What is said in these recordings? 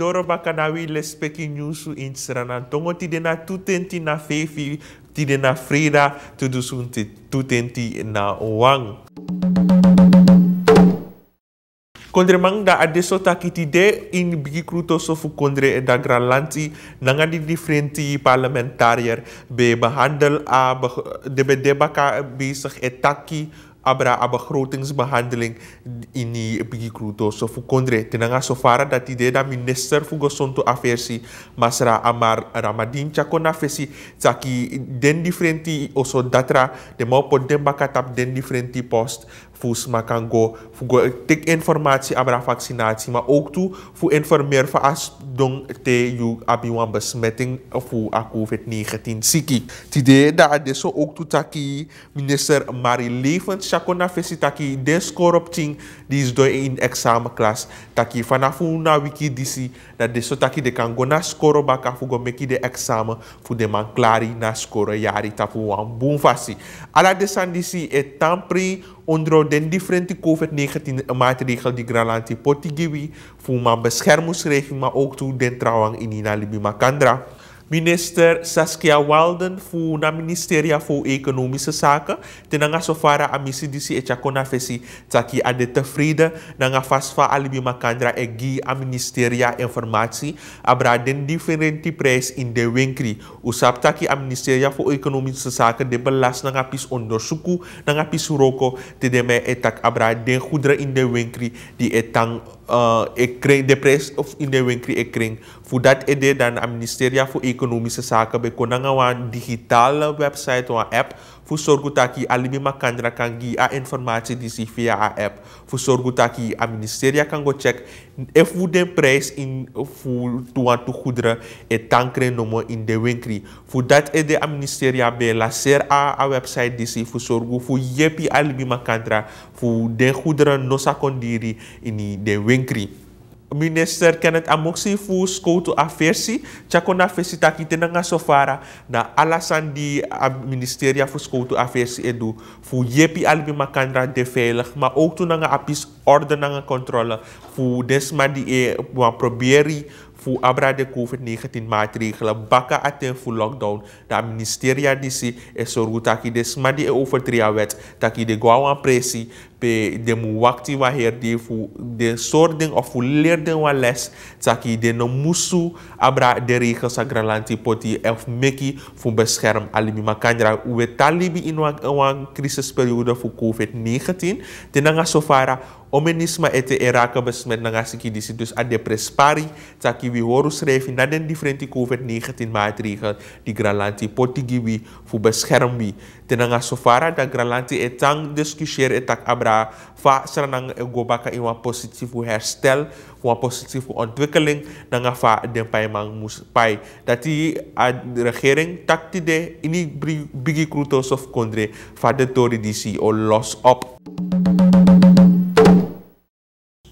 doro baka na wi lespeki nyusu in sra na tongo ti de na tutenti na fefi ti de na freda tu dusun ti tutenti na wang. Kondre mang da ade sota de in bigi kruto sofu kondre e da gralanti nanga di differenti parlementariër be behandel a be debaka bezig etaki abra a in ini pergi kruto so fu kondre tenanga so fara dat ide da minister fu gosonto afersi masra amar ramadin chakona fesi taki den differenti oso datra de mo po den den differenti post fus makan go fu go informatie abra vaccinatie ma ook tu fu informeer fa as dong te you abi wan besmetting fu a covid 19 siki tide da de so ook tu taki minister Marie Levens sakona fesi taki de score op ting die is door in examenklas taki vanaf na wiki disi na de so taki de kan gona score baka fu go meki de examen fu de man klari na score yari tapu wan boom fasi ala de sandisi et tampri onder de differente COVID-19 maatregel die Gralanti Potigiwi voor mijn beschermingsregime, maar ook toe den trouwang in Ina Libima Kandra. Minister Saskia Walden fu na Ministeria fu Economische Zaken tenanga sofara amisi disi echa fesi taki ade tevrede nanga fasfa alibi makandra egi a Ministeria Informatie abra den differenti prijs in de winkri. Usap taki a Ministeria voor Economische Zaken de belas nanga pis onderzoeku nanga pis roko te deme etak abra den goederen in de winkri di etang uh, ik kreeg de prijs of in de winkel ik kreeg Voor dat idee dan het ministerie voor Economische Zaken bij kon een digitale website of app voor zorgen dat je alleen maar kan aan informatie die zich via een app. Voor zorgen dat je het ministerie kan go check en voor de prijs in voor te goederen en tankeren noemen in de winkel. Voor dat idee het ministerie bij laser a a website die zich voor zorgen voor je alleen maar kan dragen voor de goederen nog nosa die in de winkel. Denkri. Minister Kenneth Amoksi fu school to afersi chakona fesita kitena nga sofara na alasan di ministeria fu school to afersi edu fu yepi albi makandra de veilig maar ook tu nanga apis orde nga controle fu desma di e wa probieri fu abra de COVID-19 maatregelen bakka aten fu lockdown da ministeria disi e soru taki desma di e overtria wet taki de gwawan presi pe de mu wakti wa de, fu de sording of fu leerden wa les taki de no musu abra de regels a granlanti poti elf meki fu bescherm alimi makandra uwe talibi in krisis periode fu COVID-19 de nga sofara omenisma ete eraka besmet nanga siki disi dus prespari taki wi horu refi na den differenti COVID-19 maatregel di granlanti poti wi fu bescherm wi de nanga sofara da granlanti etang discussieer etak abra bijdragen va sranang go baka iwa positifu herstel wan positifu ontwikkeling nanga fa den pai mang mus pai dati a regering takti de ini bigi krutos of kondre fa de tori disi o oh, los op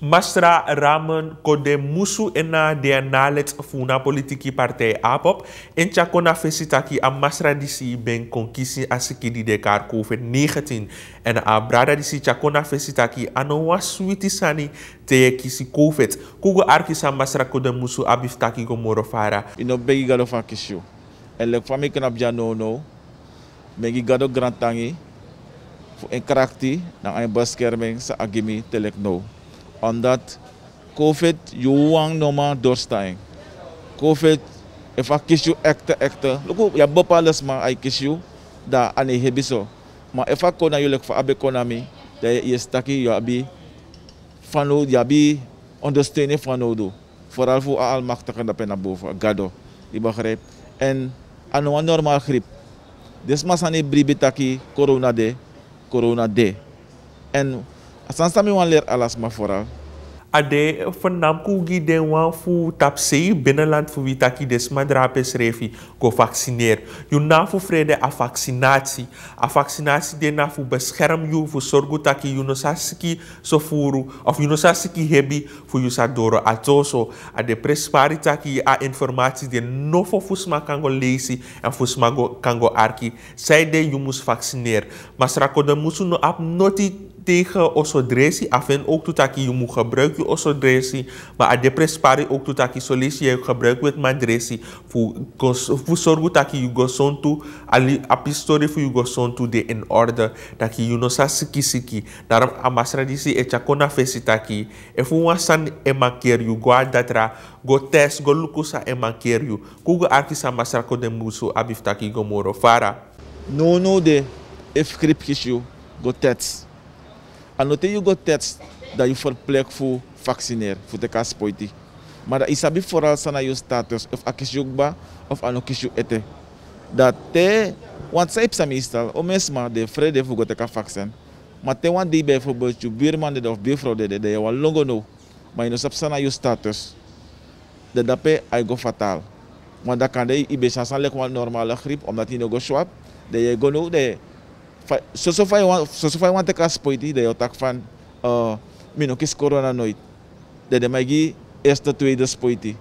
Masra Ramen kode musu ena de nalet funa politiki partij APOP. En chakona fesitaki a Masra disi ben konkisi asiki di dekar COVID-19. En a brada disi chakona fesitaki anoa suiti sani te kisi COVID. Kugo arkisa Masra musu abiftaki gomoro fara. Ino begi galo fan En lek fami knap jano no. Megi gado grantangi. En karakti na een bescherming sa agimi telek no omdat COVID je wang normaal doorstaan. COVID, if I kiss you ekte ekte, loko ya bepaaldes maar I kiss you, da ane hebiso. Maar if I kona julek fa abe kona mi, da je staki je abi fano ya bi ondersteunen van do. Vooral voor almachtigen dat naar boven, gado, die begrijpt. En aan een normaal griep. Dus maar zijn bribitaki corona de, corona de. En asan sami wan ler alas ma fora ade fernam ku gi den wan fu tap sei binnenland fu ki des madrape srefi go vacciner yu na fu frede a vaccinatie a vaccinatie de na fu bescherm yu fu sorgu taki yu no sasiki so furu of yu no sasiki hebi fu yu sa doro atoso a de prespari taki a informatie de no fo fu sma kango leisi en fu sma kango arki sai de yu mus vacciner masrako de musu no ap noti tegen osodresi afen ook toetaki je moet gebruiken osodresi maar de prespari ook toetaki solisi je gebruikt met madresi voor voor zorgen dat je go sontu ali apistori voor je go sontu de in orde dat je no sa siki siki daarom amasra ah, disi e chakona fesitaki e fu wasan e maker je go adatra go test go lukusa e maker you kugo arkisa masra ko de musu abiftaki go moro fara no no de if kripkishu go test. Anote you go test dat je plek voor vaccineren, voor de kaspoiti. Maar dat is abi vooral sana je status, of akishukba, of anokishu ete. Dat te, want zij psa meestal, o oh, mesma de vrede voor gote ka vaccin. Maar te want die bijvoorbeeld je buurman de of buurvrouw de de, je longo no. Maar je sap sana je status. Dat dat pe, I go fatal, Maar dat kan de, ibe besan san lek wan normale griep, omdat je no go swap De je go no de, Só faz uma, só faz uma tecla spoiti eu tak fan, uh, mino kis corona noite. De de magi esta de spoiti.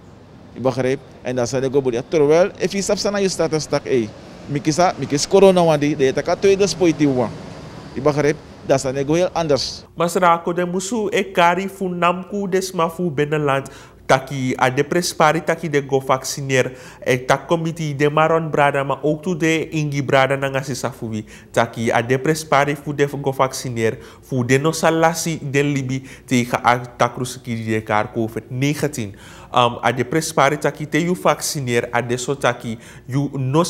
Je begrijpt? En dan zei ik ook, terwijl, if je sana naar je status tak, a mikisa, mikis corona wadi de je taka de spoiti wa. Je begrijpt? dasa is anders. Mas Srako, de musu e kari funamku desma fu taki a de pari, taki de go vacciner e eh, tak komiti de maron brada ma ook tu de ingi brada na ngasi taki a de pari, fu de go vacciner fu de no salasi den libi tegen a takrusiki de kar covid 19 um, a de prespare taki te yu vacciner a de so taki you no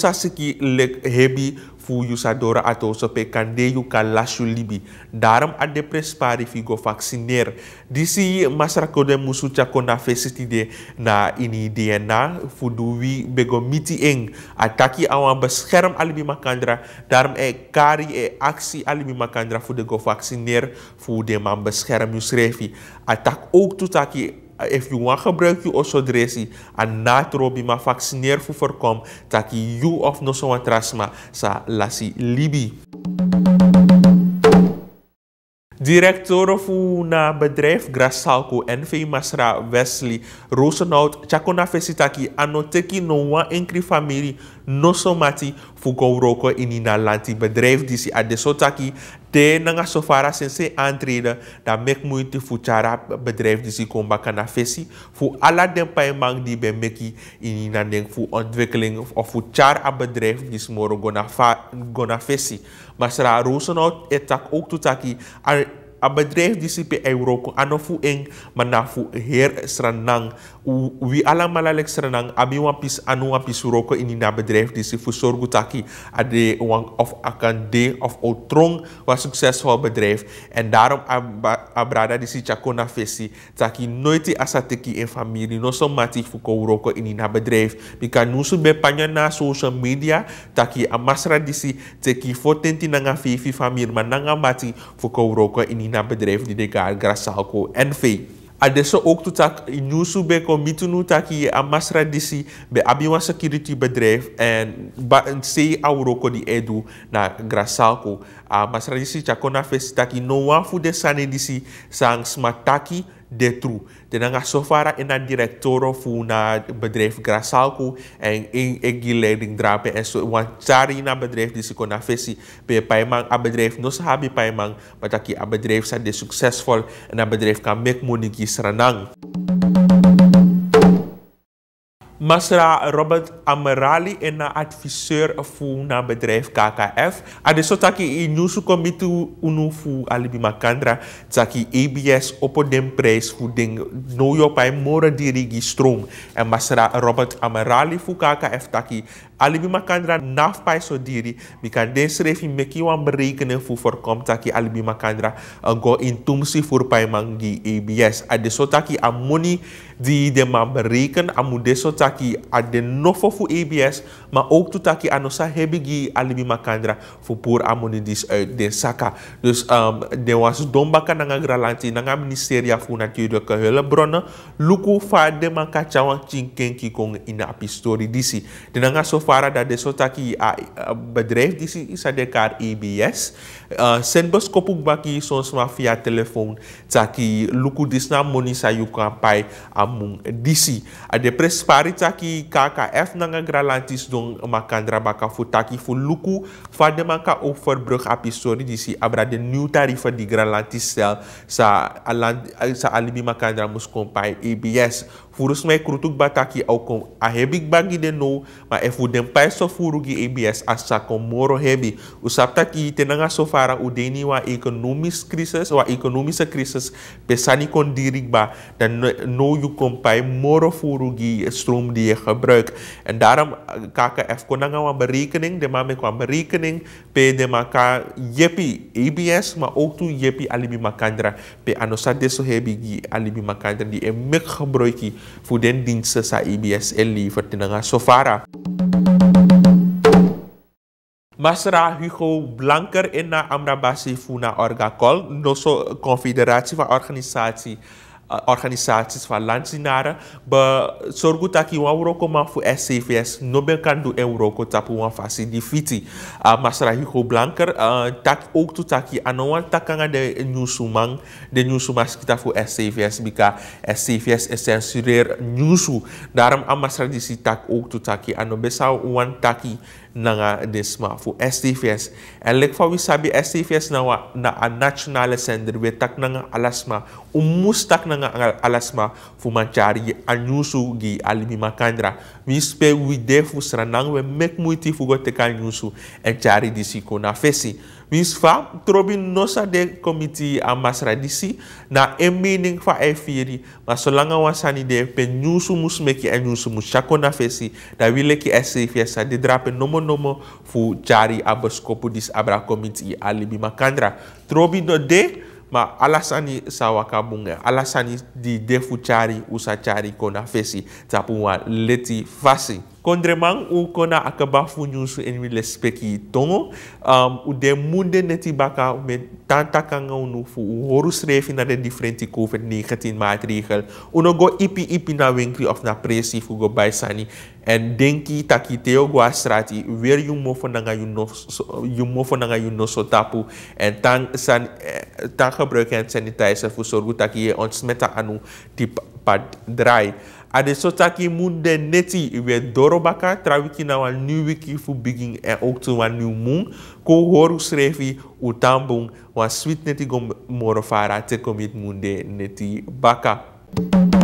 lek hebi fu yu sa dora ato pe kande you ka libi. Daarom a de prespare fi go vacciner. Disi masrakode de musu chako na fesiti de na ini DNA fu duwi bego miti eng. Ataki awan bescherm alibi makandra. Daarom e kari e aksi alibi makandra fu de go vacciner fu de man you srefi. Atak ook takie if you want gebruik you also dresi an natrobi ma vaccineer fu voorkom taki you of no so trasma sa lasi libi Directeur van na bedrijf Grasalco NV Masra Wesley Rosenhout Chakona Fesitaki anoteki no wa enkri familie nosomati fugo roko in inalanti bedrijf die si adesotaki te nanga sofara sense aantreden dat mek moeite fu bedrijf die si komba kana fesi fu ala den paimang die ben meki in na denk fu ontwikkeling of fu a bedrijf die moro gona fa gona fesi masra rusono etak ook tutaki A bedrijf die CP Euro fu ing manafu her serenang wi ala malalek serenang abi wan pis anu wan pis roko ini na bedrijf die CP sorgu taki ade wang of akan de of outrong was succesvol bedrijf en daarom abrada die CP chakona fesi taki noiti asateki en familie no so mati fuko roko ini na bedrijf bika nusu be panya na social media taki amasra disi teki fotenti nanga fifi famir mananga mati ko roko ini naar bedrijven die de kaart Grasalco NV. Adesso ook toe in inusu be ko mitunu taki amasra disi be abiwa security bedrijf en ba C Auroko die edu na grasalko amasra ah, disi chakona fesi taki no wan fu de sane sang smataki de tru. De nanga sofara en dan directeur fu na bedrijf grasalku en in egi leiding drape en so want sari na bedrijf die siko na fesi be paimang a bedrijf no sahabi paimang mataki a bedrijf sa de succesvol en a bedrijf kan make money ki Masra Robert Amerali en adviseur voor na bedrijf KKF. Adesso taki i nyusu komitu unu fu alibi makandra taki ABS opo den prijs fu ding no yo mora dirigi stroom. En Masra Robert Amerali fu KKF taki Alibi makandra naf pai so diri, bika den srefi meki wan berikene fu taki alibi makandra go in tumsi fur pai ABS. Ade so taki amuni di de ma bereken amu de so taki ade nofo fu ABS, ma ok tu taki anosa gi alibi makandra fu pur amoni dis uit eh, den saka. Dus um, de was dombaka nanga gralanti nanga ministeria fu natuurlijke brona luku fa de man kacawan ki kong api story disi. De nanga so fara da de sota ki a eh, bedrijf die is isa de kar IBS uh, eh, sen kopuk baki son sma via telefon taki luku disna moni sa yu kampai amung disi. de prespari taki KKF nanga gralantis dong makandra baka fu taki fu luku fade maka api sori abra de new tarifa di gralantis sel sa, sa alibi makandra mus ABS, EBS. Furus mai krutuk bataki au kom a hebik bagi de no ma e den so furugi EBS asa kom moro hebi. Usap ki tenanga sofa para udeni wa crisis wa economische crisis pesani kon dirigba dan no nou you kompai moro gi stroom die je gebruikt en daarom eh, KKF kon dan gaan nou berekening de mame kwam berekening pe de maka yepi EBS maar ook tu yepi alibi makandra pe anosa deso hebi gi alibi makandra die emek gebruiki voor den diensten sa EBS en liever te nga sofara. Masra Hugo Blanker in na Amrabasi Funa Orgacol, noso confederatie van organisatie eh, organisaties van landsinaren be sorgu taki wan wroko man fu SCVS no ben kan do en wroko tapu wan fasi di fiti uh, masra Hugo Blanker uh, tak ook tu taki ano takanga de nyusumang de nyusumas kita fu SCVS bika SCVS is nyusu daarom amasra disi tak ook tu taki ano besa wan taki nanga desma fu STVS en lek fa wi sabi STVS na wa na a national center we tak nanga alasma umustak nga nanga alasma fu manchari gi anyusu gi alimi makandra mi spe wi de sranang we mek muiti fu go te en chari disiko na fesi Misfa, trobi nosa de committee a Disi, na een mening van efiri, maar zolang we sani de pen nyusu musmeki en nyusu fesi, da wileki SCFS de drape nomo nomo fu jari abeskopu dis abra committee alibi makandra. Trobi no de, ma alasani sawaka bunga alasani di defu chari usa cari kona fesi tapu wa leti fasi kondremang u kona akaba funyusu en wi lespeki tongo um, u de munde neti baka me tanta kanga unu fu u horu srefi na de differenti covid-19 maatregel uno go ipi ipi na winkli of na presi fu go sani en denki taki teo guastrati, strati weer yung mofo nanga yung no yung mofo nanga so tapu en tang san eh, tang gebruik en sanitizer voor zorgu dat je ontsmetta anu tip pad draai. Ade so taki munde neti we dorobaka trawiki na nou wan nu wiki fu biging en ook tu wan nu mung ko horu srevi utambung wan sweet neti gom morofara te komit munde neti baka.